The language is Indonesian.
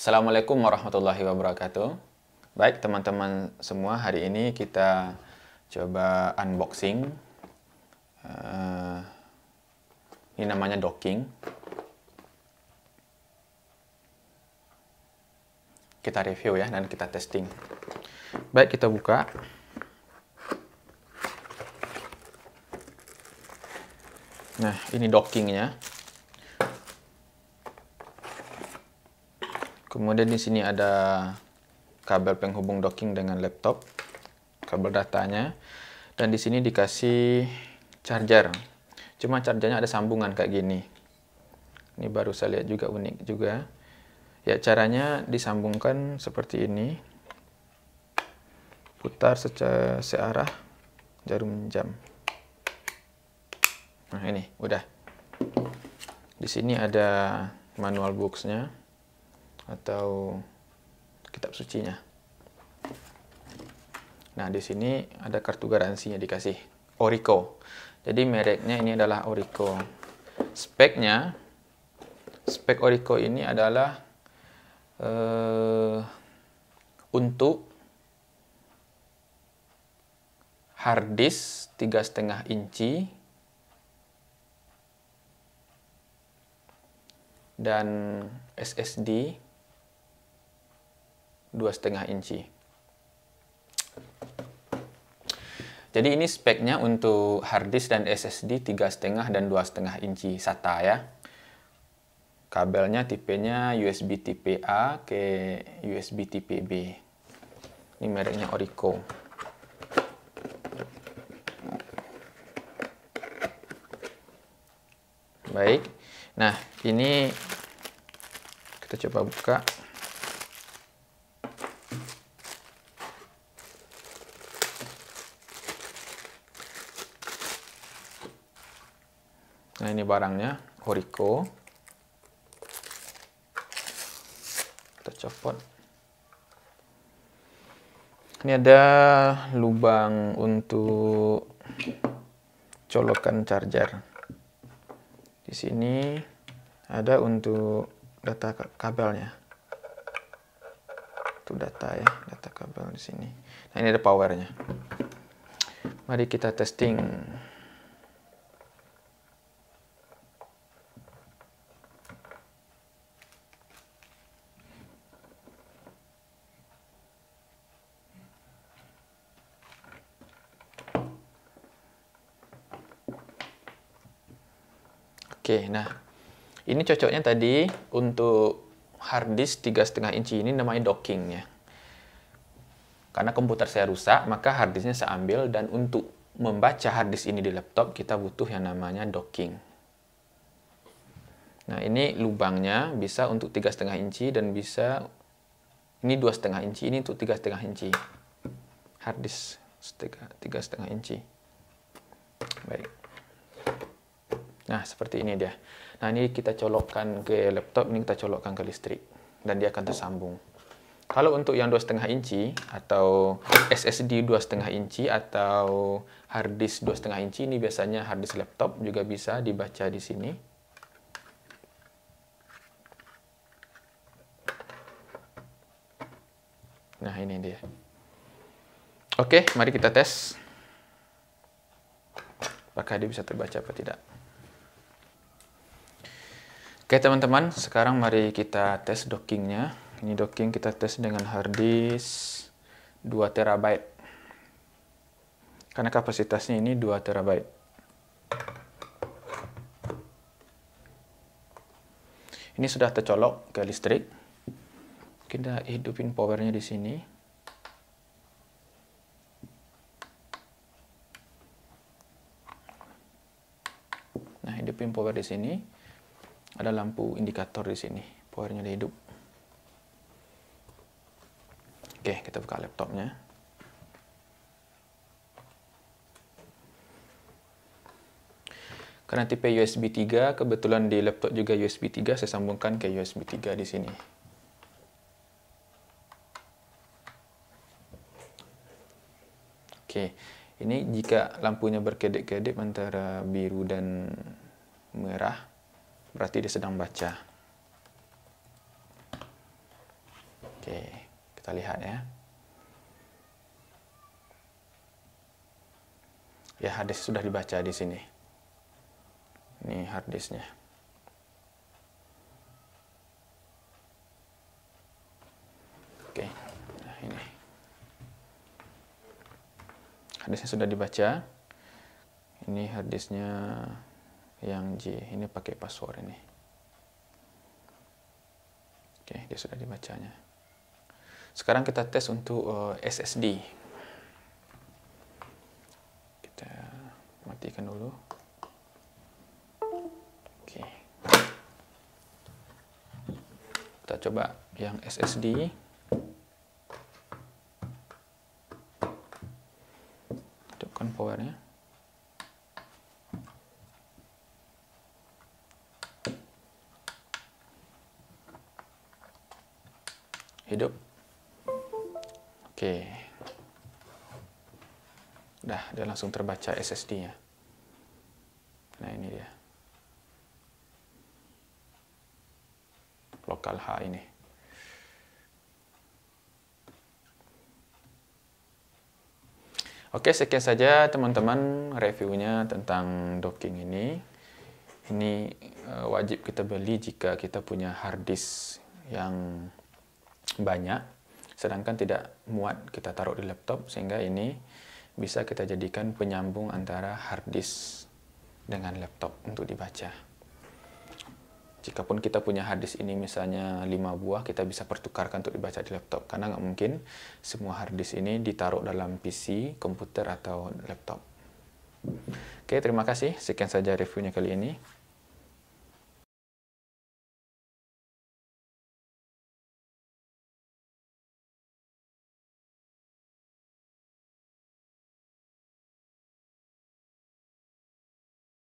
Assalamualaikum warahmatullahi wabarakatuh. Baik teman-teman semua, hari ini kita coba unboxing. Uh, ini namanya docking. Kita review ya dan kita testing. Baik, kita buka. Nah, ini dockingnya. Kemudian di sini ada kabel penghubung docking dengan laptop, kabel datanya, dan di sini dikasih charger. Cuma chargernya ada sambungan kayak gini. Ini baru saya lihat juga unik juga. Ya caranya disambungkan seperti ini. Putar secara searah jarum jam. Nah ini udah. Di sini ada manual boxnya atau kitab sucinya. Nah, di sini ada kartu garansinya dikasih Orico. Jadi mereknya ini adalah Orico. Speknya spek Orico ini adalah uh, untuk hard disk tiga setengah inci dan SSD dua setengah inci. Jadi ini speknya untuk harddisk dan SSD tiga setengah dan dua setengah inci SATA ya. Kabelnya tipenya USB tipe A ke USB tipe B. Ini mereknya Orico. Baik. Nah, ini kita coba buka. Nah ini barangnya, Horiko. Kita copot. Ini ada lubang untuk colokan charger. Di sini ada untuk data kabelnya. Itu data ya, data kabel di sini. Nah, ini ada powernya. Mari kita testing. Oke, nah ini cocoknya tadi untuk hard disk 3,5 inci ini namanya docking ya. Karena komputer saya rusak, maka hard disknya saya ambil dan untuk membaca hard disk ini di laptop kita butuh yang namanya docking. Nah, ini lubangnya bisa untuk 3,5 inci dan bisa ini 2,5 inci, ini untuk 3,5 inci. Hard disk 3,5 inci. Baik. Nah, seperti ini dia. Nah, ini kita colokkan ke laptop, ini kita colokkan ke listrik. Dan dia akan tersambung. Kalau untuk yang 2,5 inci, atau SSD 2,5 inci, atau harddisk 2,5 inci, ini biasanya harddisk laptop juga bisa dibaca di sini. Nah, ini dia. Oke, mari kita tes. Apakah dia bisa terbaca atau tidak. Oke teman-teman, sekarang mari kita tes dockingnya. Ini docking kita tes dengan harddisk 2 terabyte. Karena kapasitasnya ini 2 terabyte. Ini sudah tercolok ke listrik. Kita hidupin powernya di sini. Nah, hidupin power di sini ada lampu indikator di sini powernya udah hidup oke kita buka laptopnya karena tipe USB 3 kebetulan di laptop juga USB 3 saya sambungkan ke USB 3 di sini oke ini jika lampunya berkedip-kedip antara biru dan merah berarti dia sedang baca. Oke, kita lihat ya. Ya, hadis sudah dibaca di sini. Ini hadisnya. Oke, nah ini. Hadisnya sudah dibaca. Ini hadisnya yang J ini pakai password ini oke dia sudah dibacanya sekarang kita tes untuk uh, eh, SSD kita matikan dulu oke kita coba yang SSD hidupkan powernya hidup oke udah, dia langsung terbaca SSD nya nah ini dia lokal H ini Oke, sekian saja teman-teman reviewnya tentang docking ini. Ini eh, wajib kita beli jika kita punya hard disk yang banyak, sedangkan tidak muat kita taruh di laptop, sehingga ini bisa kita jadikan penyambung antara hard disk dengan laptop untuk dibaca. Jikapun kita punya hard disk ini misalnya 5 buah, kita bisa pertukarkan untuk dibaca di laptop. Karena nggak mungkin semua hard disk ini ditaruh dalam PC, komputer, atau laptop. Oke, terima kasih. Sekian saja reviewnya kali ini.